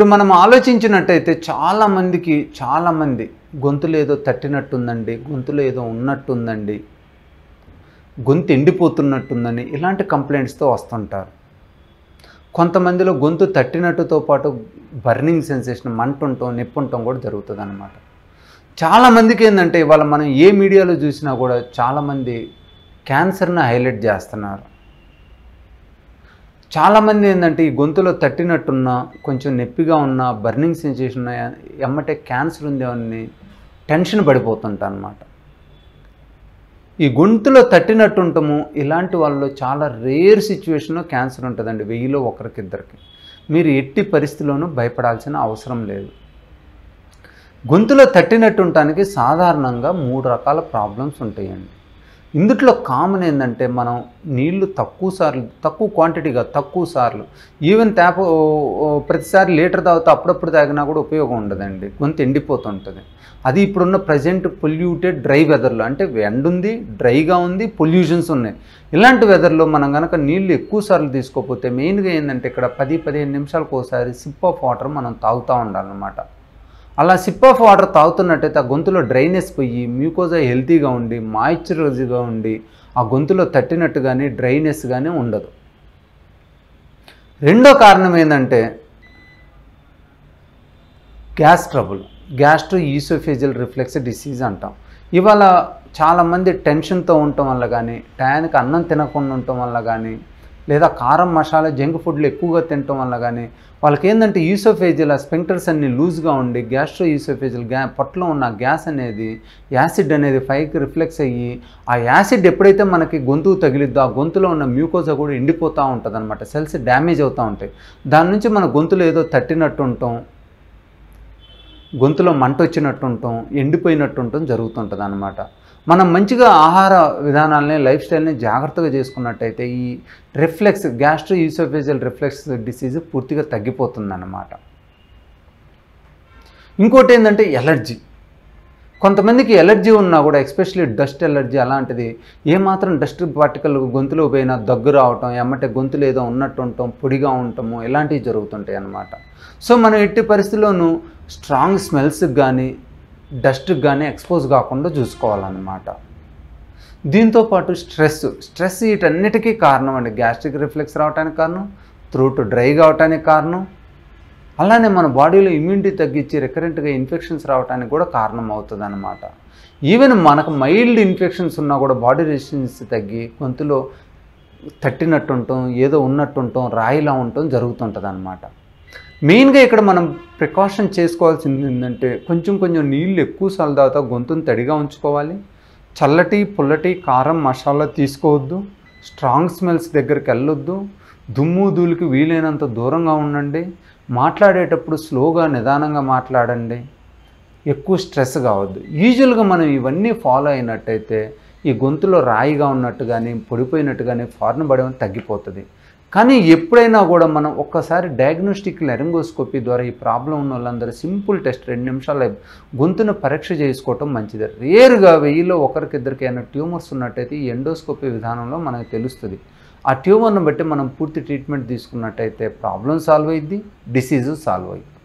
ఇప్పుడు మనం ఆలోచించినట్టయితే చాలామందికి చాలామంది గొంతులో ఏదో తట్టినట్టుందండి గొంతులో ఏదో ఉన్నట్టుందండి గొంతు ఎండిపోతున్నట్టుందని ఇలాంటి కంప్లైంట్స్తో వస్తుంటారు కొంతమందిలో గొంతు తట్టినట్టుతో పాటు బర్నింగ్ సెన్సేషన్ మంటుంటాం నిప్పుంటాం కూడా జరుగుతుంది అనమాట చాలామందికి ఏంటంటే ఇవాళ మనం ఏ మీడియాలో చూసినా కూడా చాలామంది క్యాన్సర్ని హైలైట్ చేస్తున్నారు చాలామంది ఏంటంటే ఈ గొంతులో తట్టినట్టున్నా కొంచెం నొప్పిగా ఉన్న బర్నింగ్ సెన్సేషన్ ఉన్నా ఎమ్మటే క్యాన్సర్ ఉందేమని టెన్షన్ పడిపోతుంటా అనమాట ఈ గొంతులో ఉంటాము ఇలాంటి వాళ్ళలో చాలా రేర్ సిచ్యువేషన్లో క్యాన్సర్ ఉంటుందండి వెయ్యిలో ఒకరికిద్దరికి మీరు ఎట్టి పరిస్థితిలోనూ భయపడాల్సిన అవసరం లేదు గొంతులో తట్టినట్టు ఉండటానికి సాధారణంగా మూడు రకాల ప్రాబ్లమ్స్ ఉంటాయండి ఇందుట్లో కామన్ ఏంటంటే మనం నీళ్లు తక్కువ సార్లు తక్కువ క్వాంటిటీగా తక్కువ సార్లు ఈవెన్ తేప ప్రతిసారి లీటర్ తాగితే అప్పుడప్పుడు తాగినా కూడా ఉపయోగం ఉండదండి కొంత ఎండిపోతుంటుంది అది ఇప్పుడున్న ప్రజెంట్ పొల్యూటెడ్ డ్రై వెదర్లో అంటే ఉంది డ్రైగా ఉంది పొల్యూషన్స్ ఉన్నాయి ఇలాంటి వెదర్లో మనం కనుక నీళ్లు ఎక్కువ సార్లు తీసుకోకపోతే మెయిన్గా ఏంటంటే ఇక్కడ పది పదిహేను నిమిషాలకు ఒకసారి సిప్ ఆఫ్ వాటర్ మనం తాగుతూ ఉండాలన్నమాట అలా సిప్ ఆఫ్ వాటర్ తాగుతున్నట్టయితే ఆ గొంతులో డ్రైనెస్ పోయి మ్యూకోజా హెల్తీగా ఉండి మాయిశ్చరైజ్గా ఉండి ఆ గొంతులో తట్టినట్టు కానీ డ్రైనెస్ కానీ ఉండదు రెండో కారణం ఏంటంటే gas trouble gastro oesophageal reflex disease అంటాం ఇవాళ చాలామంది టెన్షన్తో ఉండటం వల్ల కానీ టయానికి అన్నం తినకుండా ఉండటం వల్ల కానీ లేదా కారం మసాలా జంక్ ఫుడ్లు ఎక్కువగా తినటం వల్ల కానీ వాళ్ళకి ఏంటంటే ఈసోఫేజియల్ ఆ స్పెంక్టర్స్ అన్ని లూజ్గా ఉండి గ్యాస్ట్రో ఈసోఫేజియల్ గ్యా పొట్టలో ఉన్న గ్యాస్ అనేది యాసిడ్ అనేది పైకి రిఫ్లెక్స్ అయ్యి ఆ యాసిడ్ ఎప్పుడైతే మనకి గొంతు తగిలిద్దో ఆ గొంతులో ఉన్న మ్యూకోజా కూడా ఎండిపోతూ ఉంటుంది అనమాట సెల్స్ డ్యామేజ్ అవుతూ ఉంటాయి దాని నుంచి మన గొంతులో ఏదో తట్టినట్టు ఉంటాం గొంతులో మంట వచ్చినట్టు ఉంటాం ఎండిపోయినట్టు ఉంటాం జరుగుతుంటుంది అనమాట మనం మంచిగా ఆహార విధానాలని లైఫ్ స్టైల్ని జాగ్రత్తగా చేసుకున్నట్టయితే ఈ reflex gastro oesophageal reflex disease పూర్తిగా తగ్గిపోతుందన్నమాట ఇంకోటి ఏంటంటే ఎలర్జీ కొంతమందికి ఎలర్జీ ఉన్నా కూడా ఎస్పెషలీ డస్ట్ ఎలర్జీ అలాంటిది ఏమాత్రం డస్ట్ పార్టికల్ గొంతులో పోయినా దగ్గు రావటం ఏమంటే గొంతులు ఏదో ఉన్నట్టు ఉండటం పొడిగా ఉండటము ఇలాంటివి జరుగుతుంటాయి అన్నమాట సో మనం ఎట్టి పరిస్థితుల్లోనూ స్ట్రాంగ్ స్మెల్స్కి కానీ డస్ట్కి కానీ ఎక్స్పోజ్ కాకుండా చూసుకోవాలన్నమాట దీంతో పాటు స్ట్రెస్ స్ట్రెస్ వీటన్నిటికీ కారణం అండి గ్యాస్ట్రిక్ రిఫ్లెక్స్ రావడానికి కారణం త్రూట్ డ్రైగా కావటానికి కారణం అలానే మన బాడీలో ఇమ్యూనిటీ తగ్గించి రికరెంట్గా ఇన్ఫెక్షన్స్ రావడానికి కూడా కారణం అవుతుంది అనమాట ఈవెన్ మనకు మైల్డ్ ఇన్ఫెక్షన్స్ ఉన్నా కూడా బాడీ రెసిస్టెన్స్ తగ్గి గొంతులో తట్టినట్టుంటాం ఏదో ఉన్నట్టుంటాం రాయిలా ఉండటం జరుగుతుంటుంది అనమాట మెయిన్గా ఇక్కడ మనం ప్రికాషన్ చేసుకోవాల్సింది ఏంటంటే కొంచెం కొంచెం నీళ్ళు ఎక్కువ సార్లు తర్వాత గొంతును తడిగా ఉంచుకోవాలి చల్లటి పుల్లటి కారం మసాలా తీసుకోవద్దు స్ట్రాంగ్ స్మెల్స్ దగ్గరికి వెళ్ళొద్దు దుమ్ము ధూళికి వీలైనంత దూరంగా ఉండండి మాట్లాడేటప్పుడు స్లోగా నిదానంగా మాట్లాడండి ఎక్కువ స్ట్రెస్ కావద్దు యూజువల్గా మనం ఇవన్నీ ఫాలో అయినట్టయితే ఈ గొంతులో రాయిగా ఉన్నట్టు కానీ పొడిపోయినట్టు కానీ ఫారెన్ పడడం తగ్గిపోతుంది కానీ ఎప్పుడైనా కూడా మనం ఒక్కసారి డయాగ్నోస్టిక్ లెరింగోస్కోపీ ద్వారా ఈ ప్రాబ్లం ఉన్న వాళ్ళందరూ సింపుల్ టెస్ట్ రెండు నిమిషాలు గొంతును పరీక్ష చేసుకోవటం మంచిది రేరుగా వెయ్యిలో ఒకరికిద్దరికి అయినా ట్యూమర్స్ ఉన్నట్టయితే ఈ ఎండోస్కోపీ విధానంలో మనకు తెలుస్తుంది ఆ ట్యూమర్ను బట్టి మనం పూర్తి ట్రీట్మెంట్ తీసుకున్నట్టయితే ప్రాబ్లం సాల్వ్ అయ్యిద్ది డిసీజు సాల్వ్ అయ్యింది